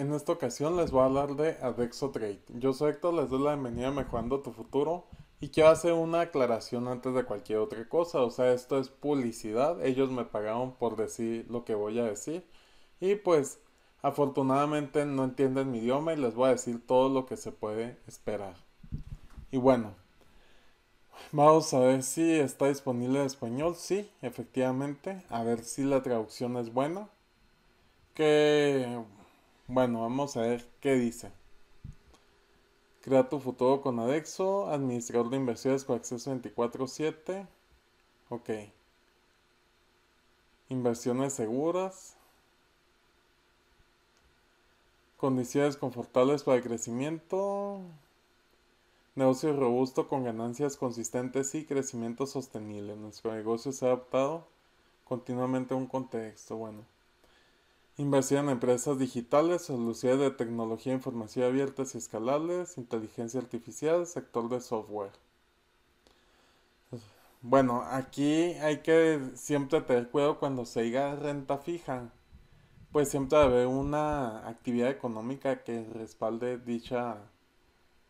En esta ocasión les voy a hablar de Adexo Trade. Yo soy Héctor, les doy la bienvenida a Mejorando tu Futuro y quiero hacer una aclaración antes de cualquier otra cosa. O sea, esto es publicidad, ellos me pagaron por decir lo que voy a decir y pues afortunadamente no entienden mi idioma y les voy a decir todo lo que se puede esperar. Y bueno, Vamos a ver si está disponible en español. Sí, efectivamente. A ver si la traducción es buena. Que bueno, vamos a ver qué dice. Crea tu futuro con Adexo, administrador de inversiones con acceso 24/7. Ok. Inversiones seguras. Condiciones confortables para el crecimiento. Negocio robusto con ganancias consistentes y crecimiento sostenible. Nuestro negocio se ha adaptado continuamente a un contexto. Bueno. Inversión en empresas digitales, soluciones de tecnología, e información abiertas y escalables, inteligencia artificial, sector de software. Bueno, aquí hay que siempre tener cuidado cuando se diga renta fija, pues siempre debe haber una actividad económica que respalde dicha,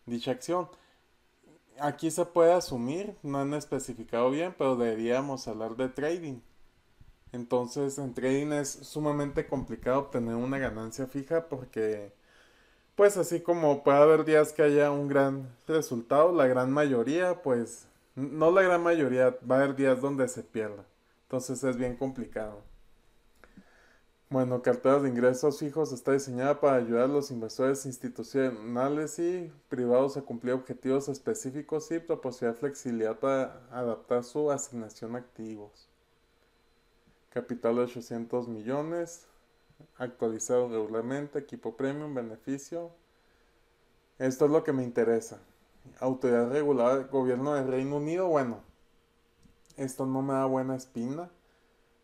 dicha acción. Aquí se puede asumir, no han especificado bien, pero deberíamos hablar de trading entonces en trading es sumamente complicado obtener una ganancia fija porque pues así como puede haber días que haya un gran resultado, la gran mayoría pues no la gran mayoría, va a haber días donde se pierda. Entonces es bien complicado. Bueno, cartera de ingresos fijos está diseñada para ayudar a los inversores institucionales y privados a cumplir objetivos específicos y proporcionar flexibilidad para adaptar su asignación a activos capital de 800 millones, actualizado regularmente, equipo premium, beneficio. Esto es lo que me interesa. Autoridad regular, gobierno del Reino Unido, bueno, esto no me da buena espina,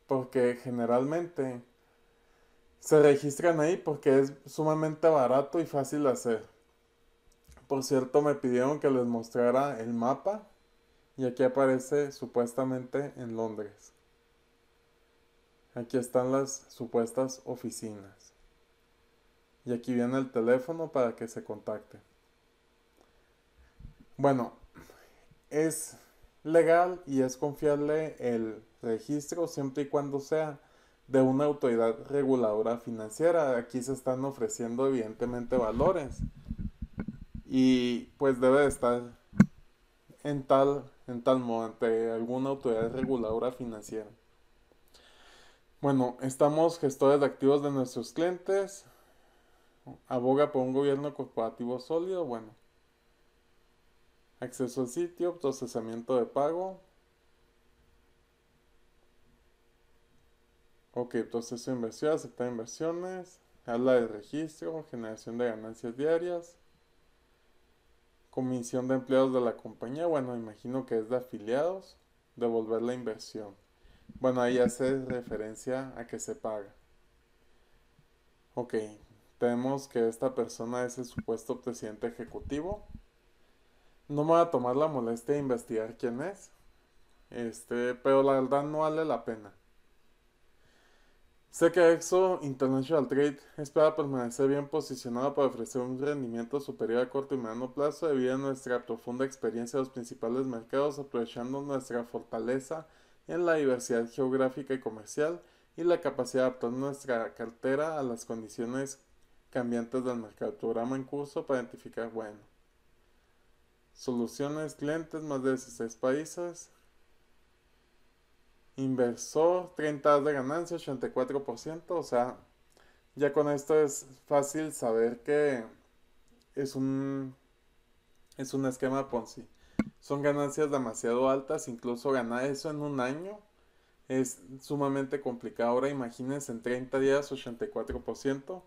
porque generalmente se registran ahí porque es sumamente barato y fácil de hacer. Por cierto, me pidieron que les mostrara el mapa y aquí aparece supuestamente en Londres. Aquí están las supuestas oficinas. Y aquí viene el teléfono para que se contacte. Bueno, es legal y es confiable el registro siempre y cuando sea de una autoridad reguladora financiera. Aquí se están ofreciendo evidentemente valores y pues debe estar en tal en tal modo ante alguna autoridad reguladora financiera. Bueno, estamos gestores de activos de nuestros clientes. Aboga por un gobierno corporativo sólido. Bueno. Acceso al sitio, procesamiento de pago. Ok, proceso de inversión, aceptar inversiones. Habla de registro, generación de ganancias diarias. Comisión de empleados de la compañía. Bueno, imagino que es de afiliados. Devolver la inversión. Bueno, ahí hace referencia a que se paga. Ok, tenemos que esta persona es el supuesto presidente ejecutivo. No me voy a tomar la molestia de investigar quién es. Este, pero la verdad no vale la pena. Sé que EXO International Trade espera permanecer bien posicionado para ofrecer un rendimiento superior a corto y mediano plazo debido a nuestra profunda experiencia en los principales mercados, aprovechando nuestra fortaleza en la diversidad geográfica y comercial y la capacidad de adaptar nuestra cartera a las condiciones cambiantes del mercado programa en curso para identificar, bueno, soluciones clientes más de 16 países, inversor 30 de ganancia, 84%, o sea, ya con esto es fácil saber que es un, es un esquema Ponzi. Son ganancias demasiado altas, incluso ganar eso en un año es sumamente complicado. Ahora imagínense en 30 días 84%,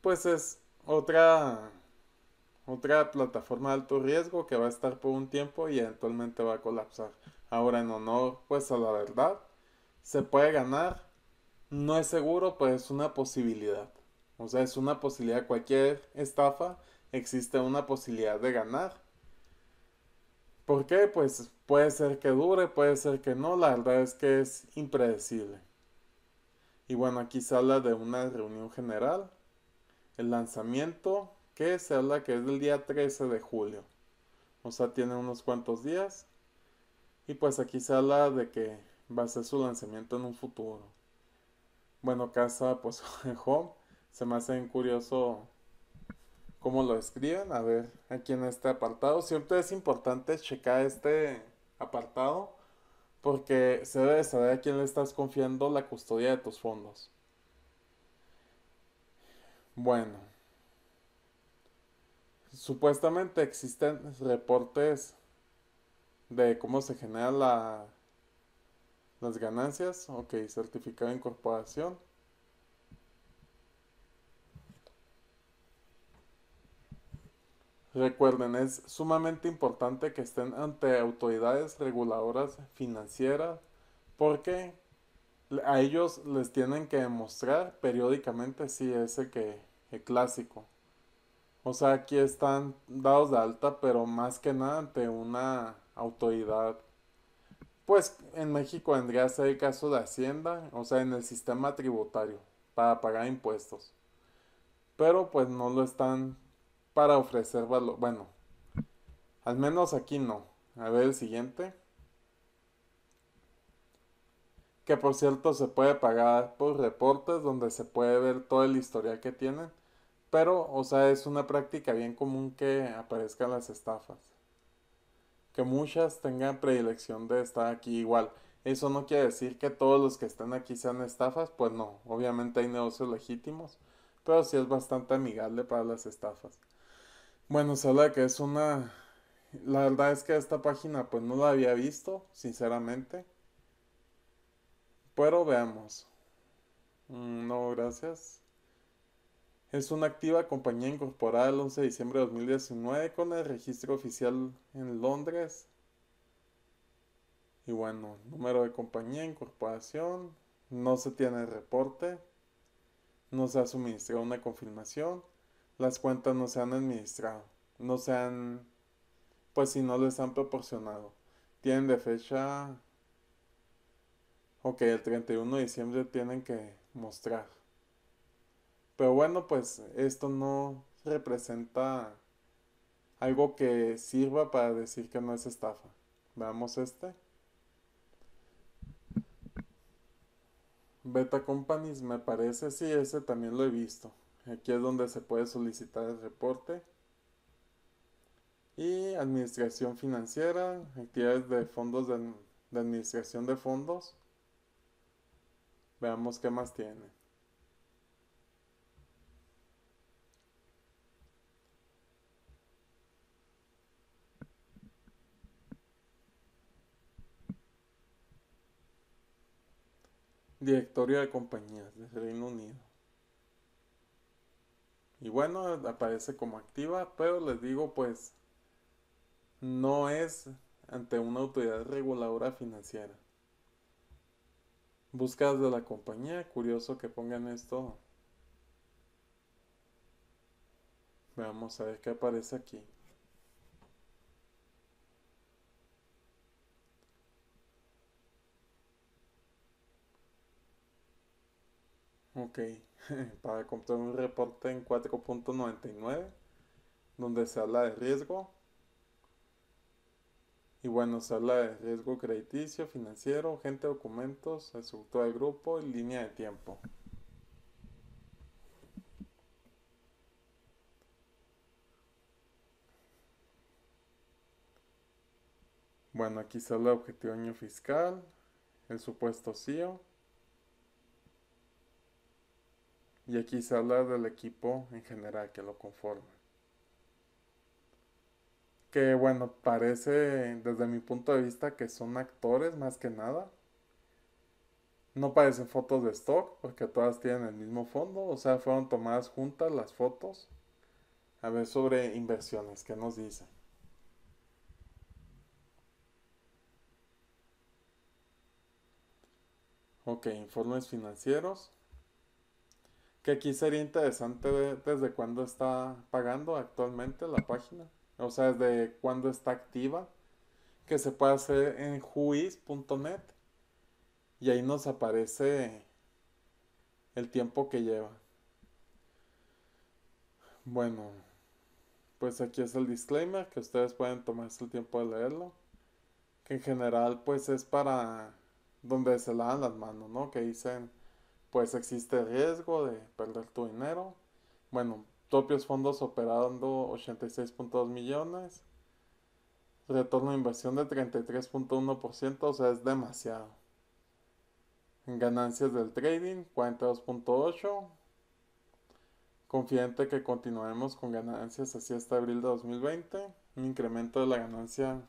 pues es otra otra plataforma de alto riesgo que va a estar por un tiempo y eventualmente va a colapsar. Ahora en honor pues a la verdad, se puede ganar, no es seguro, pero es una posibilidad. O sea, es una posibilidad, cualquier estafa existe una posibilidad de ganar ¿Por qué? Pues puede ser que dure, puede ser que no, la verdad es que es impredecible. Y bueno, aquí se habla de una reunión general. El lanzamiento que se habla que es del día 13 de julio. O sea, tiene unos cuantos días. Y pues aquí se habla de que va a ser su lanzamiento en un futuro. Bueno, casa, pues Home. Se me hace curioso cómo lo escriben. A ver, aquí en este apartado. Siempre es importante checar este apartado porque se debe saber a quién le estás confiando la custodia de tus fondos. Bueno, supuestamente existen reportes de cómo se generan la, las ganancias. Ok, certificado de incorporación. Recuerden, es sumamente importante que estén ante autoridades reguladoras financieras porque a ellos les tienen que demostrar periódicamente si ese que el clásico. O sea, aquí están dados de alta, pero más que nada ante una autoridad. Pues en México vendría a ser el caso de Hacienda, o sea, en el sistema tributario, para pagar impuestos. Pero pues no lo están para ofrecer valor. Bueno, al menos aquí no. A ver el siguiente. Que por cierto se puede pagar por reportes donde se puede ver todo el historial que tienen. Pero, o sea, es una práctica bien común que aparezcan las estafas. Que muchas tengan predilección de estar aquí igual. Eso no quiere decir que todos los que están aquí sean estafas, pues no. Obviamente hay negocios legítimos, pero sí es bastante amigable para las estafas. Bueno, Sala, que es una... La verdad es que esta página pues no la había visto, sinceramente. Pero veamos. Mm, no, gracias. Es una activa compañía incorporada el 11 de diciembre de 2019 con el registro oficial en Londres. Y bueno, número de compañía, incorporación. No se tiene reporte. No se ha suministrado una confirmación las cuentas no se han administrado, no se han, pues si no les han proporcionado. Tienen de fecha, ok, el 31 de diciembre tienen que mostrar. Pero bueno, pues esto no representa algo que sirva para decir que no es estafa. Veamos este. Beta Companies me parece, sí, ese también lo he visto. Aquí es donde se puede solicitar el reporte. Y administración financiera, actividades de fondos de, administración de fondos. Veamos qué más tiene. Directorio de compañías del Reino Unido. Y bueno, aparece como activa, pero les digo, pues no es ante una autoridad reguladora financiera. Buscas de la compañía, curioso que pongan esto. Vamos a ver qué aparece aquí. Ok, para comprar un reporte en 4.99, donde se habla de riesgo. Y bueno, se habla de riesgo crediticio, financiero, gente documentos, estructura de grupo y línea de tiempo. Bueno, aquí se habla objetivo año fiscal, el supuesto CIO e Y aquí se habla del equipo en general que lo conforma. Que bueno, parece desde mi punto de vista que son actores más que nada. No parecen fotos de stock porque todas tienen el mismo fondo, o sea, fueron tomadas juntas las fotos. A ver sobre inversiones, ¿qué nos dicen? Ok, informes financieros. Que aquí sería interesante desde cuándo está pagando actualmente la página. O sea, desde cuándo está activa. Que se puede hacer en whois.net. Y ahí nos aparece el tiempo que lleva. Bueno, pues aquí es el disclaimer que ustedes pueden tomarse el tiempo de leerlo. Que en general pues es para donde se lavan las manos, ¿no? Que dicen pues existe riesgo de perder tu dinero. Bueno, propios fondos operando 86.2 millones. Retorno de inversión de 33.1%, o sea, es demasiado. Ganancias del trading 42.8. confiante que continuaremos con ganancias así hasta abril de 2020. Un incremento de la ganancia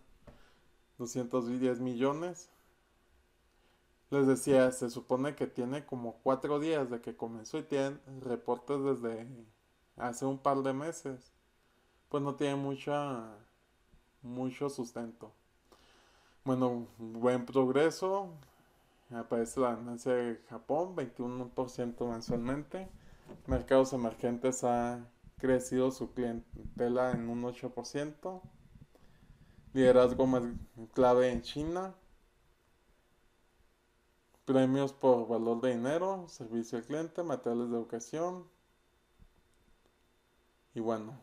210 millones les decía, se supone que tiene como cuatro días de que comenzó y tiene reportes desde hace un par de meses. Pues no tiene mucha, mucho sustento. Bueno, buen progreso. Aparece la ganancia de Japón, 21% mensualmente. Mercados emergentes ha crecido su clientela en un 8%. Liderazgo más clave en China, premios por valor de dinero, servicio al cliente, materiales de educación. Y bueno.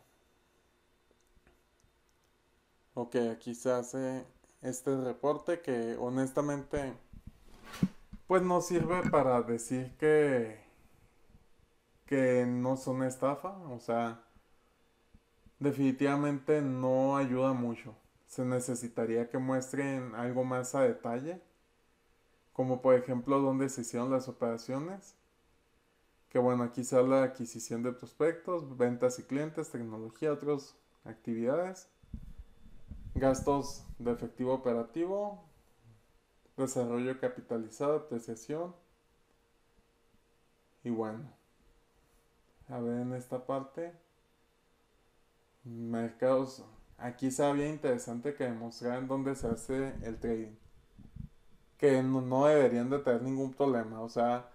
Ok, aquí se hace este reporte que honestamente pues no sirve para decir que que no son estafa, o sea, definitivamente no ayuda mucho. Se necesitaría que muestren algo más a detalle como por ejemplo dónde se hicieron las operaciones, que bueno, aquí sale de adquisición de prospectos, ventas y clientes, tecnología, otras actividades, gastos de efectivo operativo, desarrollo capitalizado, apreciación y bueno. A ver en esta parte, mercados, aquí sabía interesante que demostraran dónde se hace el trading que no, deberían de tener ningún problema. O sea,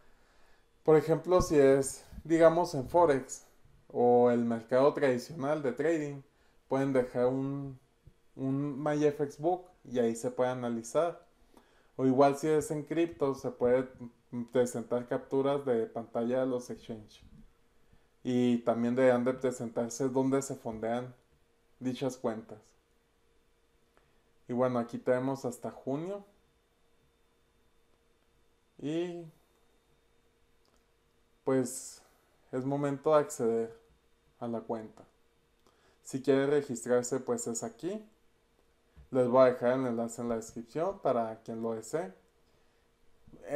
por ejemplo, si es, digamos, en Forex o el mercado tradicional de trading, pueden dejar un, un MyFX Book y ahí se puede analizar. O igual si es en cripto, se puede presentar capturas de pantalla de los exchanges. Y también deben de presentarse donde se fondean dichas cuentas. Y bueno, aquí tenemos hasta junio y pues es momento de acceder a la cuenta. Si quiere registrarse, pues es aquí. Les voy a dejar el enlace en la descripción para quien lo desee.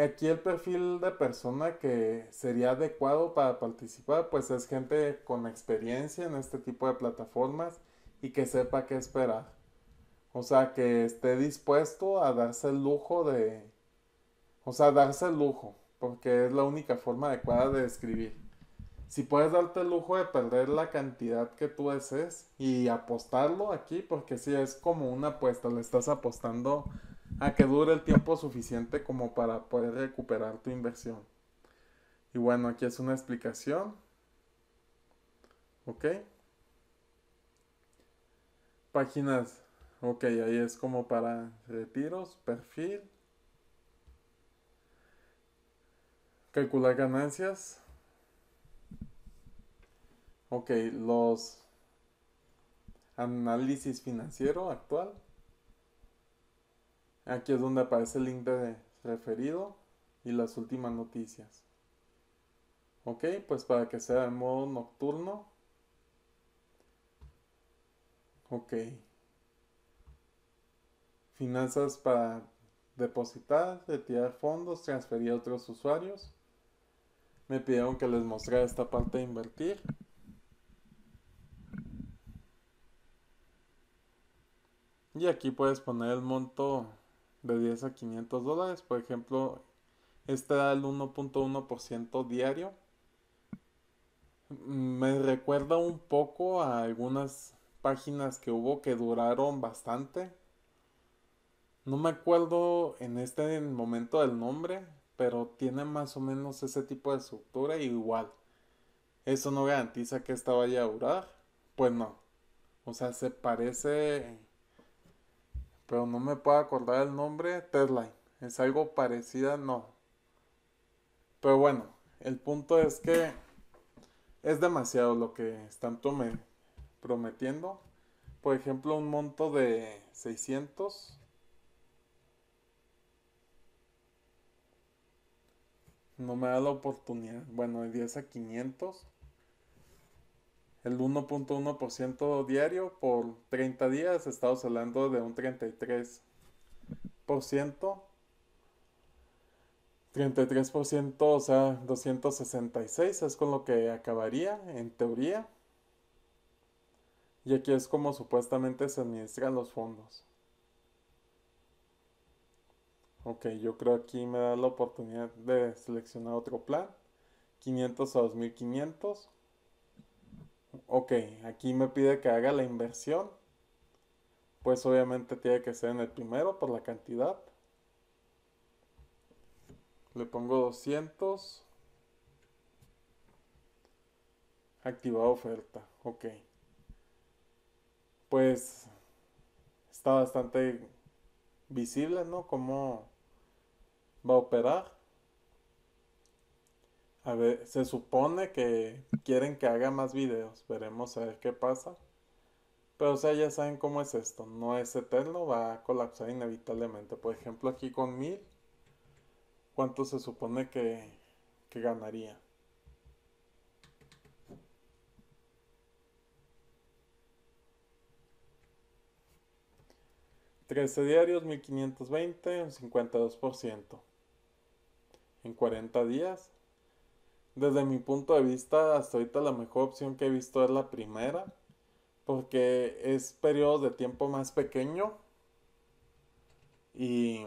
Aquí el perfil de persona que sería adecuado para participar, pues es gente con experiencia en este tipo de plataformas y que sepa qué esperar. O sea, que esté dispuesto a darse el lujo de o sea, darse el lujo, porque es la única forma adecuada de escribir. Si puedes darte el lujo de perder la cantidad que tú desees y apostarlo aquí, porque si es como una apuesta, le estás apostando a que dure el tiempo suficiente como para poder recuperar tu inversión. Y bueno, aquí es una explicación. ¿Ok? Páginas. Ok, ahí es como para retiros, perfil, calcular ganancias. Ok, los análisis financiero actual. Aquí es donde aparece el link de referido y las últimas noticias. Ok, pues para que sea en modo nocturno. Ok. Finanzas para depositar, retirar fondos, transferir a otros usuarios me pidieron que les mostrara esta parte de invertir. Y aquí puedes poner el monto de 10 a 500 dólares. Por ejemplo, este da el 1.1% diario. Me recuerda un poco a algunas páginas que hubo que duraron bastante. No me acuerdo en este momento del nombre, pero tiene más o menos ese tipo de estructura igual. ¿Eso no garantiza que esta vaya a durar? Pues no. O sea, se parece, pero no me puedo acordar el nombre, Tesla. Es algo parecida, no. Pero bueno, el punto es que es demasiado lo que están prometiendo. Por ejemplo, un monto de 600 No me da la oportunidad. Bueno, de 10 a 500. El 1.1% diario por 30 días. Estamos hablando de un 33%. 33%, o sea, 266 es con lo que acabaría, en teoría. Y aquí es como supuestamente se administran los fondos. Ok, yo creo aquí me da la oportunidad de seleccionar otro plan. 500 a 2500. Ok, aquí me pide que haga la inversión. Pues obviamente tiene que ser en el primero por la cantidad. Le pongo 200. Activado oferta. Ok. Pues está bastante visible, ¿no? Como va a operar. A ver, se supone que quieren que haga más videos. Veremos a ver qué pasa. Pero o sea, ya saben cómo es esto. No es eterno, va a colapsar inevitablemente. Por ejemplo, aquí con 1000, ¿cuánto se supone que, ganaría? 13 diarios, 1520, un 52% en 40 días. Desde mi punto de vista, hasta ahorita la mejor opción que he visto es la primera, porque es periodo de tiempo más pequeño y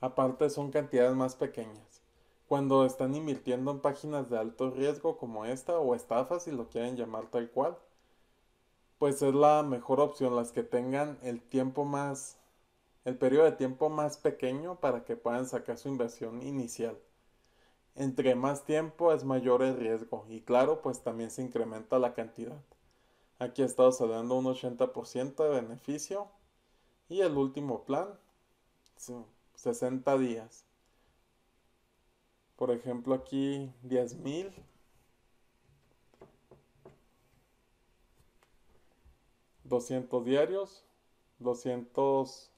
aparte son cantidades más pequeñas. Cuando están invirtiendo en páginas de alto riesgo como esta o estafas, si lo quieren llamar tal cual, pues es la mejor opción las que tengan el tiempo más el periodo de tiempo más pequeño para que puedan sacar su inversión inicial. Entre más tiempo es mayor el riesgo y claro, pues también se incrementa la cantidad. Aquí he estado saliendo un 80% de beneficio y el último plan, 60 días. Por ejemplo, aquí 10,000. mil. $200 diarios, 200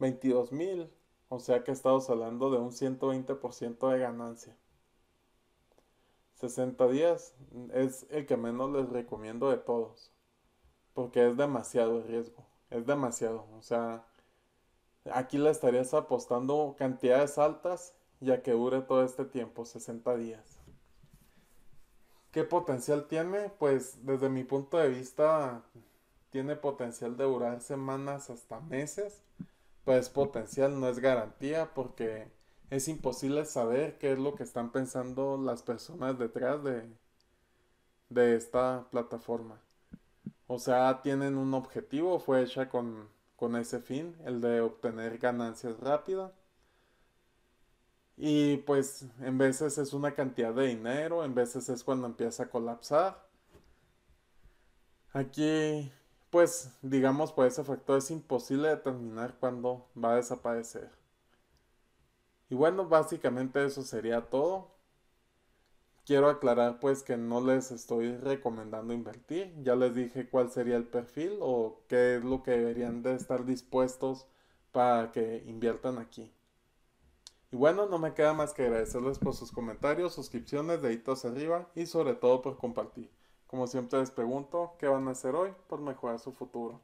22 mil. O sea que estado hablando de un 120% de ganancia. 60 días es el que menos les recomiendo de todos. Porque es demasiado el riesgo. Es demasiado. O sea, aquí le estarías apostando cantidades altas ya que dure todo este tiempo, 60 días. ¿Qué potencial tiene? Pues desde mi punto de vista tiene potencial de durar semanas hasta meses pues potencial no es garantía porque es imposible saber qué es lo que están pensando las personas detrás de, de esta plataforma. O sea, tienen un objetivo, fue hecha con, con ese fin, el de obtener ganancias rápidas. Y pues en veces es una cantidad de dinero, en veces es cuando empieza a colapsar. Aquí pues digamos por ese factor es imposible determinar cuándo va a desaparecer. Y bueno, básicamente eso sería todo. Quiero aclarar pues que no les estoy recomendando invertir, ya les dije cuál sería el perfil o qué es lo que deberían de estar dispuestos para que inviertan aquí. Y bueno, no me queda más que agradecerles por sus comentarios, suscripciones, deditos arriba y sobre todo por compartir. Como siempre les pregunto, ¿qué van a hacer hoy por mejorar su futuro?